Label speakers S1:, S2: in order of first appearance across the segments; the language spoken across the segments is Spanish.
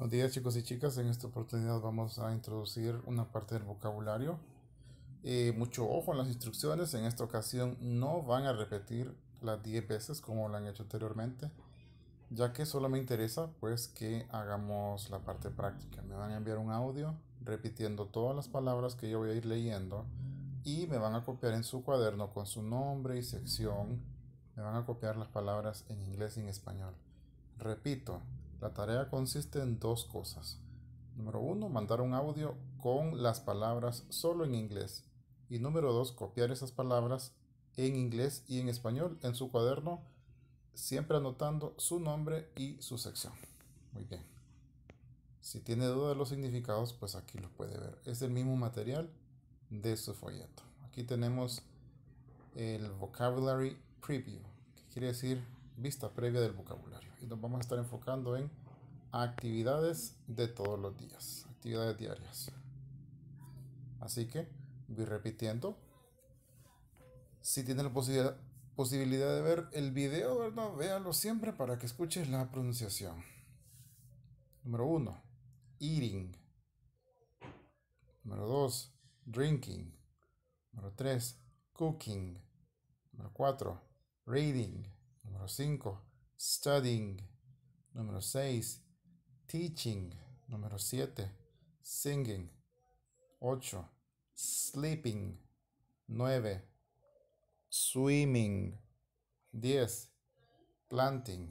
S1: Buenos días chicos y chicas, en esta oportunidad vamos a introducir una parte del vocabulario. Eh, mucho ojo en las instrucciones, en esta ocasión no van a repetir las 10 veces como lo han hecho anteriormente, ya que solo me interesa pues que hagamos la parte práctica. Me van a enviar un audio repitiendo todas las palabras que yo voy a ir leyendo y me van a copiar en su cuaderno con su nombre y sección. Me van a copiar las palabras en inglés y en español. Repito, la tarea consiste en dos cosas. Número uno, mandar un audio con las palabras solo en inglés. Y número dos, copiar esas palabras en inglés y en español en su cuaderno, siempre anotando su nombre y su sección. Muy bien. Si tiene dudas de los significados, pues aquí lo puede ver. Es el mismo material de su folleto. Aquí tenemos el vocabulary preview, que quiere decir vista previa del vocabulario. Y nos vamos a estar enfocando en actividades de todos los días, actividades diarias. Así que, voy repitiendo. Si tienen la posibilidad, de ver el video, ¿verdad? Véalo siempre para que escuches la pronunciación. Número 1. Eating. Número 2. Drinking. Número 3. Cooking. Número 4. Reading. 5. Studying. Número 6. Teaching. Número 7. Singing. 8. Sleeping. 9. Swimming. 10. Planting.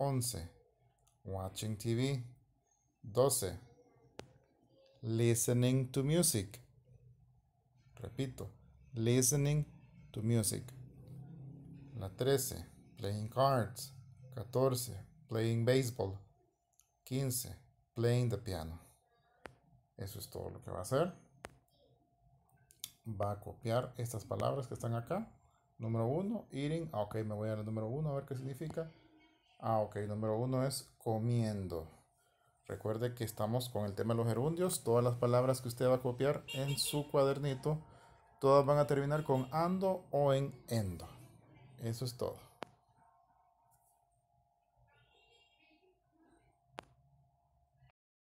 S1: 11. Watching TV. 12. Listening to music. Repito, listening to music. La 13 playing cards. 14. Playing baseball. 15. Playing the piano. Eso es todo lo que va a hacer. Va a copiar estas palabras que están acá. Número 1, eating. Ah, ok, me voy al número 1 a ver qué significa. Ah, ok, número 1 es comiendo. Recuerde que estamos con el tema de los gerundios. Todas las palabras que usted va a copiar en su cuadernito, todas van a terminar con ando o en endo. Eso es todo.